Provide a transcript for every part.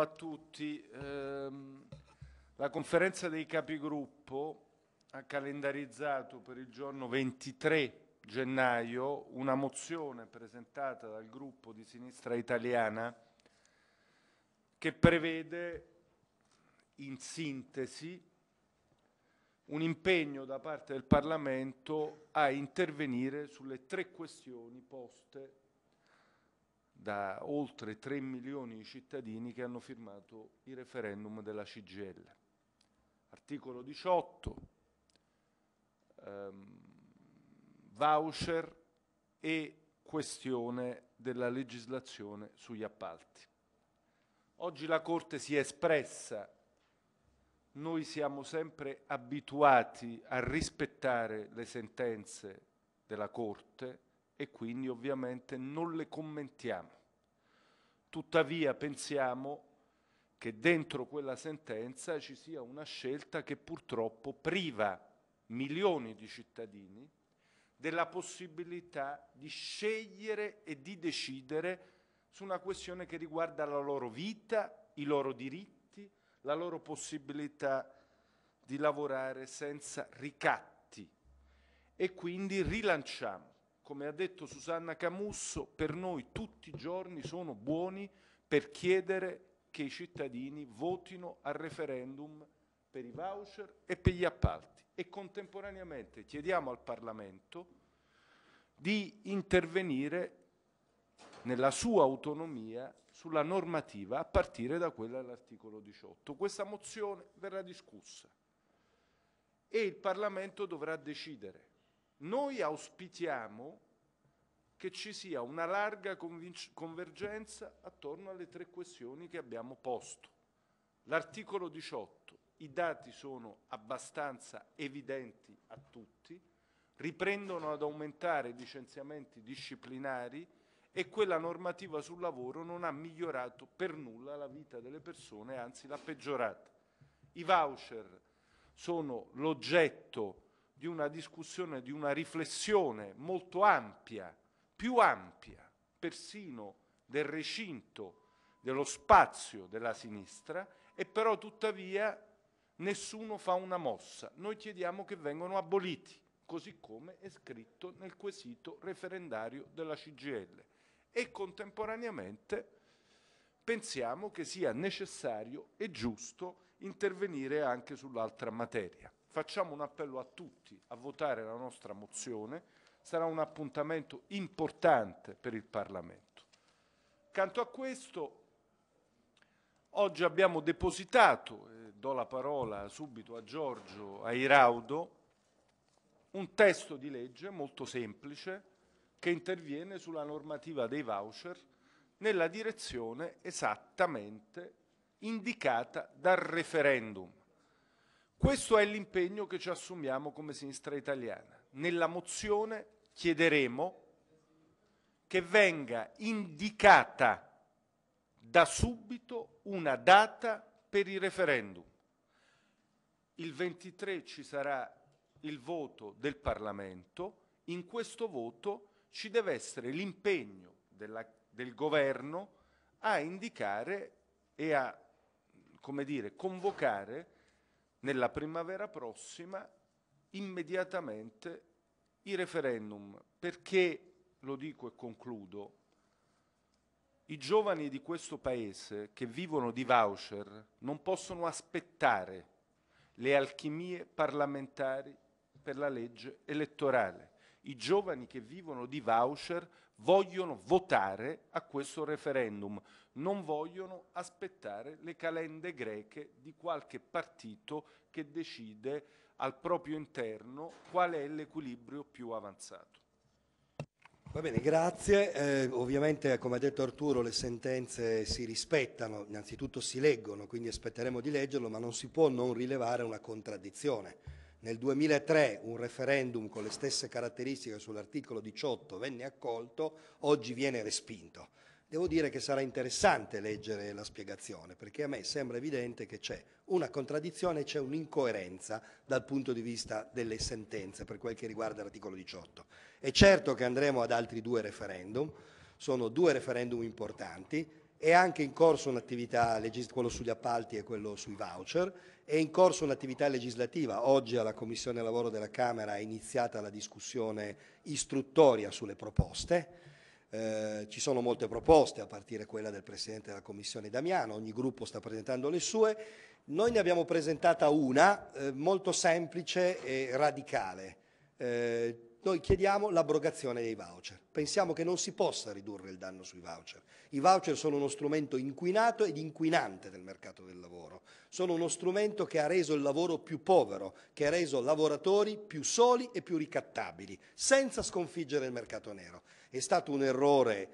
a tutti. Ehm, la conferenza dei capigruppo ha calendarizzato per il giorno 23 gennaio una mozione presentata dal gruppo di sinistra italiana che prevede in sintesi un impegno da parte del Parlamento a intervenire sulle tre questioni poste da oltre 3 milioni di cittadini che hanno firmato il referendum della CGL. Articolo 18, ehm, voucher e questione della legislazione sugli appalti. Oggi la Corte si è espressa, noi siamo sempre abituati a rispettare le sentenze della Corte e quindi ovviamente non le commentiamo. Tuttavia pensiamo che dentro quella sentenza ci sia una scelta che purtroppo priva milioni di cittadini della possibilità di scegliere e di decidere su una questione che riguarda la loro vita, i loro diritti, la loro possibilità di lavorare senza ricatti. E quindi rilanciamo come ha detto Susanna Camusso, per noi tutti i giorni sono buoni per chiedere che i cittadini votino al referendum per i voucher e per gli appalti e contemporaneamente chiediamo al Parlamento di intervenire nella sua autonomia sulla normativa a partire da quella dell'articolo 18. Questa mozione verrà discussa e il Parlamento dovrà decidere noi auspichiamo che ci sia una larga convergenza attorno alle tre questioni che abbiamo posto. L'articolo 18, i dati sono abbastanza evidenti a tutti, riprendono ad aumentare i licenziamenti disciplinari e quella normativa sul lavoro non ha migliorato per nulla la vita delle persone, anzi l'ha peggiorata. I voucher sono l'oggetto di una discussione, di una riflessione molto ampia, più ampia, persino del recinto, dello spazio della sinistra, e però tuttavia nessuno fa una mossa. Noi chiediamo che vengano aboliti, così come è scritto nel quesito referendario della CGL. E contemporaneamente pensiamo che sia necessario e giusto intervenire anche sull'altra materia facciamo un appello a tutti a votare la nostra mozione, sarà un appuntamento importante per il Parlamento. Canto a questo, oggi abbiamo depositato, e do la parola subito a Giorgio Airaudo, un testo di legge molto semplice che interviene sulla normativa dei voucher nella direzione esattamente indicata dal referendum. Questo è l'impegno che ci assumiamo come sinistra italiana. Nella mozione chiederemo che venga indicata da subito una data per il referendum. Il 23 ci sarà il voto del Parlamento, in questo voto ci deve essere l'impegno del governo a indicare e a come dire, convocare nella primavera prossima immediatamente i referendum, perché, lo dico e concludo, i giovani di questo Paese che vivono di voucher non possono aspettare le alchimie parlamentari per la legge elettorale. I giovani che vivono di voucher vogliono votare a questo referendum, non vogliono aspettare le calende greche di qualche partito che decide al proprio interno qual è l'equilibrio più avanzato. Va bene, grazie. Eh, ovviamente, come ha detto Arturo, le sentenze si rispettano, innanzitutto si leggono, quindi aspetteremo di leggerlo, ma non si può non rilevare una contraddizione nel 2003 un referendum con le stesse caratteristiche sull'articolo 18 venne accolto, oggi viene respinto. Devo dire che sarà interessante leggere la spiegazione, perché a me sembra evidente che c'è una contraddizione, e c'è un'incoerenza dal punto di vista delle sentenze per quel che riguarda l'articolo 18. È certo che andremo ad altri due referendum, sono due referendum importanti, è anche in corso un'attività, quello sugli appalti e quello sui voucher, è in corso un'attività legislativa, oggi alla Commissione Lavoro della Camera è iniziata la discussione istruttoria sulle proposte, eh, ci sono molte proposte, a partire quella del Presidente della Commissione Damiano, ogni gruppo sta presentando le sue. Noi ne abbiamo presentata una eh, molto semplice e radicale. Eh, noi chiediamo l'abrogazione dei voucher. Pensiamo che non si possa ridurre il danno sui voucher. I voucher sono uno strumento inquinato ed inquinante del mercato del lavoro. Sono uno strumento che ha reso il lavoro più povero, che ha reso lavoratori più soli e più ricattabili, senza sconfiggere il mercato nero. È stato un errore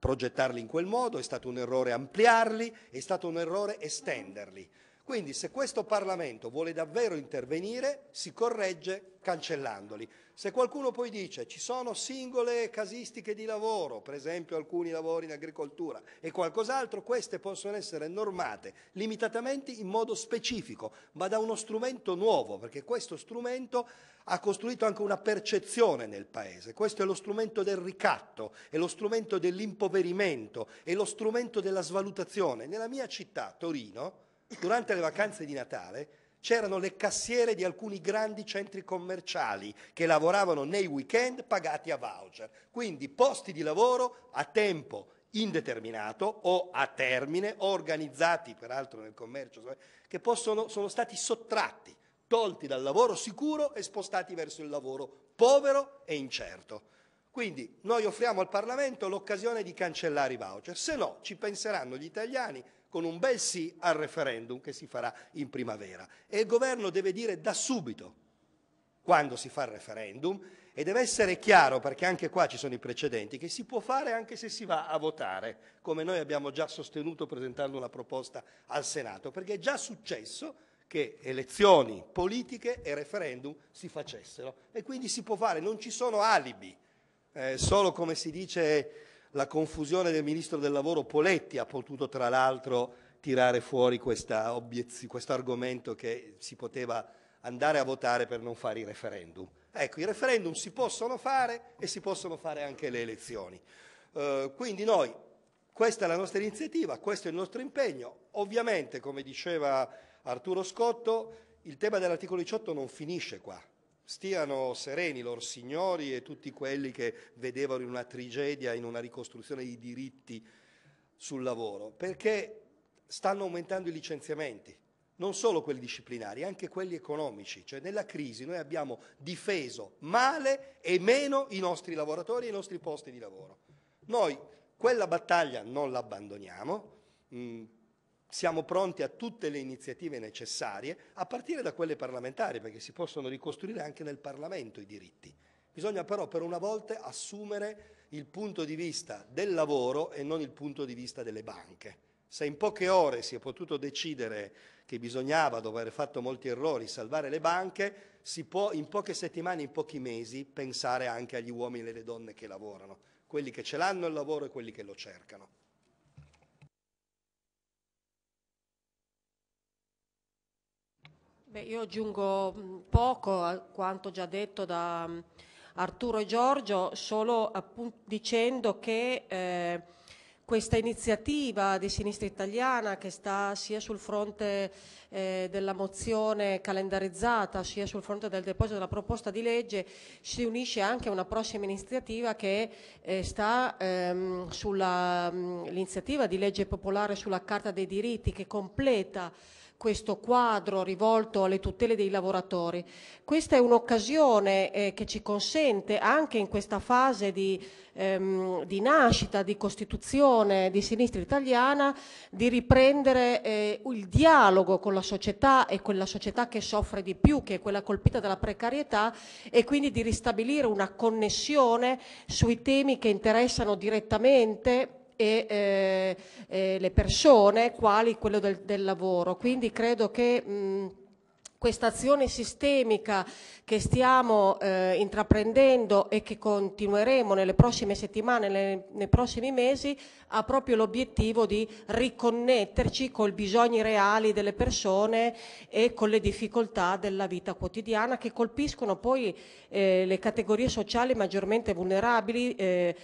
progettarli in quel modo, è stato un errore ampliarli, è stato un errore estenderli. Quindi se questo Parlamento vuole davvero intervenire si corregge cancellandoli. Se qualcuno poi dice ci sono singole casistiche di lavoro, per esempio alcuni lavori in agricoltura e qualcos'altro, queste possono essere normate limitatamente in modo specifico, ma da uno strumento nuovo, perché questo strumento ha costruito anche una percezione nel Paese. Questo è lo strumento del ricatto, è lo strumento dell'impoverimento, è lo strumento della svalutazione. Nella mia città, Torino, durante le vacanze di Natale c'erano le cassiere di alcuni grandi centri commerciali che lavoravano nei weekend pagati a voucher, quindi posti di lavoro a tempo indeterminato o a termine, organizzati peraltro nel commercio, che possono, sono stati sottratti, tolti dal lavoro sicuro e spostati verso il lavoro povero e incerto. Quindi noi offriamo al Parlamento l'occasione di cancellare i voucher, se no ci penseranno gli italiani con un bel sì al referendum che si farà in primavera. E il governo deve dire da subito quando si fa il referendum e deve essere chiaro, perché anche qua ci sono i precedenti, che si può fare anche se si va a votare, come noi abbiamo già sostenuto presentando una proposta al Senato, perché è già successo che elezioni politiche e referendum si facessero e quindi si può fare, non ci sono alibi, eh, solo come si dice la confusione del ministro del lavoro Poletti ha potuto tra l'altro tirare fuori questo argomento che si poteva andare a votare per non fare i referendum. Ecco, i referendum si possono fare e si possono fare anche le elezioni. Eh, quindi noi, questa è la nostra iniziativa, questo è il nostro impegno. Ovviamente, come diceva Arturo Scotto, il tema dell'articolo 18 non finisce qua. Stiano sereni lor signori e tutti quelli che vedevano in una tragedia, in una ricostruzione di diritti sul lavoro, perché stanno aumentando i licenziamenti, non solo quelli disciplinari, anche quelli economici. Cioè nella crisi noi abbiamo difeso male e meno i nostri lavoratori e i nostri posti di lavoro. Noi quella battaglia non l'abbandoniamo, mm, siamo pronti a tutte le iniziative necessarie, a partire da quelle parlamentari, perché si possono ricostruire anche nel Parlamento i diritti. Bisogna però per una volta assumere il punto di vista del lavoro e non il punto di vista delle banche. Se in poche ore si è potuto decidere che bisognava, dopo aver fatto molti errori, salvare le banche, si può in poche settimane, in pochi mesi, pensare anche agli uomini e alle donne che lavorano, quelli che ce l'hanno il lavoro e quelli che lo cercano. Beh, io aggiungo mm, poco a quanto già detto da mm, Arturo e Giorgio, solo dicendo che eh, questa iniziativa di Sinistra Italiana che sta sia sul fronte eh, della mozione calendarizzata sia sul fronte del deposito della proposta di legge si unisce anche a una prossima iniziativa che eh, sta ehm, sull'iniziativa mm, di legge popolare sulla Carta dei diritti che completa questo quadro rivolto alle tutele dei lavoratori. Questa è un'occasione eh, che ci consente anche in questa fase di, ehm, di, nascita, di costituzione di sinistra italiana, di riprendere eh, il dialogo con la società e quella società che soffre di più, che è quella colpita dalla precarietà e quindi di ristabilire una connessione sui temi che interessano direttamente e eh, eh, le persone quali quello del, del lavoro. Quindi credo che mh, questa azione sistemica che stiamo eh, intraprendendo e che continueremo nelle prossime settimane, nei, nei prossimi mesi, ha proprio l'obiettivo di riconnetterci con i bisogni reali delle persone e con le difficoltà della vita quotidiana che colpiscono poi eh, le categorie sociali maggiormente vulnerabili. Eh,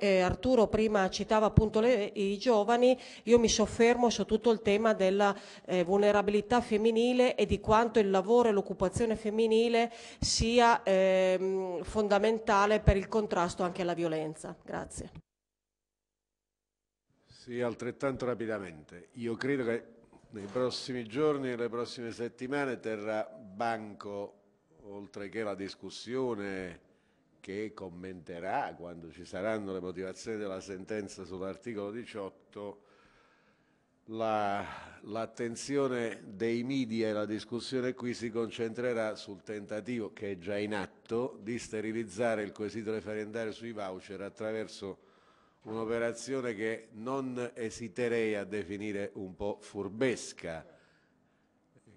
eh Arturo prima citava appunto le, i giovani, io mi soffermo su tutto il tema della eh, vulnerabilità femminile e di quanto quanto il lavoro e l'occupazione femminile sia ehm, fondamentale per il contrasto anche alla violenza. Grazie. Sì, altrettanto rapidamente. Io credo che nei prossimi giorni, e le prossime settimane terrà banco, oltre che la discussione che commenterà quando ci saranno le motivazioni della sentenza sull'articolo 18, la l'attenzione dei media e la discussione qui si concentrerà sul tentativo, che è già in atto, di sterilizzare il quesito referendario sui voucher attraverso un'operazione che non esiterei a definire un po' furbesca,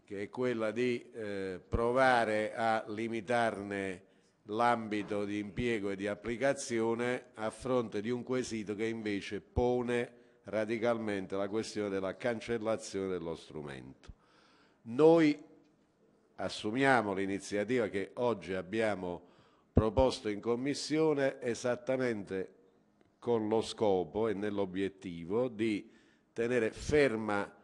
che è quella di eh, provare a limitarne l'ambito di impiego e di applicazione a fronte di un quesito che invece pone radicalmente la questione della cancellazione dello strumento. Noi assumiamo l'iniziativa che oggi abbiamo proposto in Commissione esattamente con lo scopo e nell'obiettivo di tenere ferma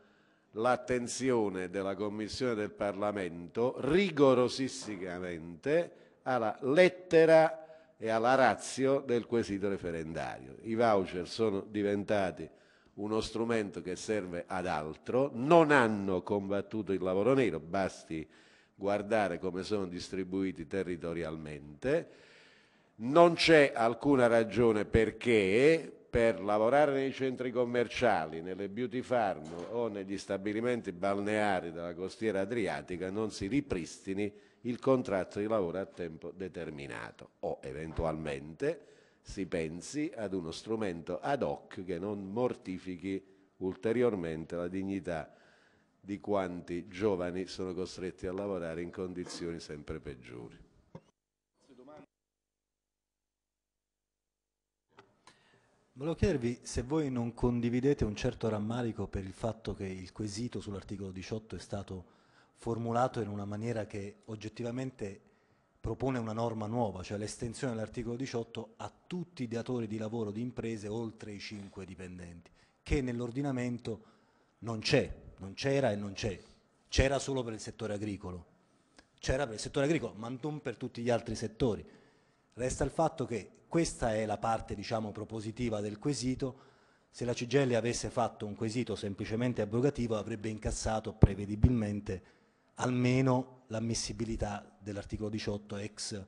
l'attenzione della Commissione del Parlamento rigorosissimamente alla lettera e alla razio del quesito referendario. I voucher sono diventati uno strumento che serve ad altro, non hanno combattuto il lavoro nero, basti guardare come sono distribuiti territorialmente, non c'è alcuna ragione perché per lavorare nei centri commerciali, nelle beauty farm o negli stabilimenti balneari della costiera adriatica non si ripristini il contratto di lavoro a tempo determinato o eventualmente si pensi ad uno strumento ad hoc che non mortifichi ulteriormente la dignità di quanti giovani sono costretti a lavorare in condizioni sempre peggiori. Volevo chiedervi se voi non condividete un certo rammarico per il fatto che il quesito sull'articolo 18 è stato formulato in una maniera che oggettivamente propone una norma nuova, cioè l'estensione dell'articolo 18 a tutti i datori di lavoro di imprese oltre i 5 dipendenti, che nell'ordinamento non c'è, non c'era e non c'è, c'era solo per il settore agricolo, c'era per il settore agricolo ma non per tutti gli altri settori. Resta il fatto che questa è la parte diciamo, propositiva del quesito, se la Cigelli avesse fatto un quesito semplicemente abrogativo avrebbe incassato prevedibilmente almeno l'ammissibilità dell'articolo 18 ex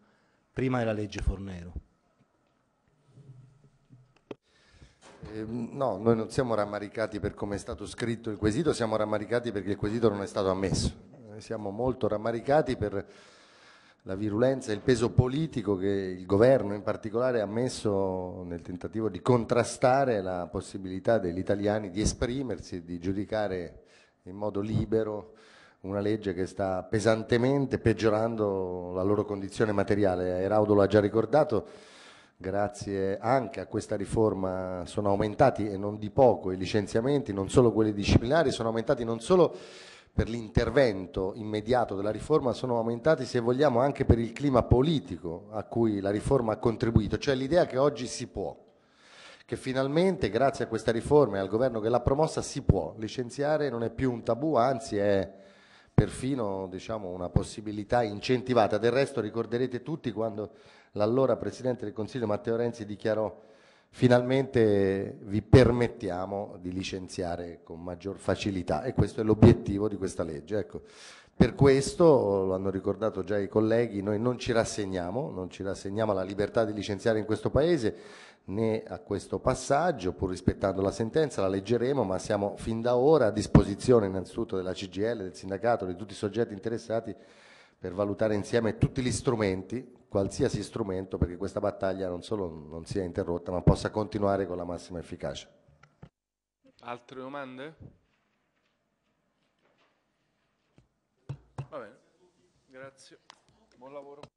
prima della legge Fornero? Ehm, no, noi non siamo rammaricati per come è stato scritto il quesito, siamo rammaricati perché il quesito non è stato ammesso. Eh, siamo molto rammaricati per la virulenza e il peso politico che il governo in particolare ha messo nel tentativo di contrastare la possibilità degli italiani di esprimersi e di giudicare in modo libero una legge che sta pesantemente peggiorando la loro condizione materiale. Eraudo lo ha già ricordato, grazie anche a questa riforma sono aumentati e non di poco i licenziamenti, non solo quelli disciplinari, sono aumentati non solo per l'intervento immediato della riforma, sono aumentati se vogliamo anche per il clima politico a cui la riforma ha contribuito, cioè l'idea che oggi si può che finalmente grazie a questa riforma e al governo che l'ha promossa si può licenziare, non è più un tabù, anzi è, perfino diciamo, una possibilità incentivata. Del resto ricorderete tutti quando l'allora Presidente del Consiglio Matteo Renzi dichiarò finalmente vi permettiamo di licenziare con maggior facilità e questo è l'obiettivo di questa legge. Ecco, per questo, lo hanno ricordato già i colleghi, noi non ci rassegniamo, non ci rassegniamo alla libertà di licenziare in questo Paese, né a questo passaggio, pur rispettando la sentenza, la leggeremo, ma siamo fin da ora a disposizione innanzitutto della CGL, del sindacato, di tutti i soggetti interessati per valutare insieme tutti gli strumenti, qualsiasi strumento, perché questa battaglia non solo non sia interrotta, ma possa continuare con la massima efficacia. Altre domande? Va bene, grazie, buon lavoro.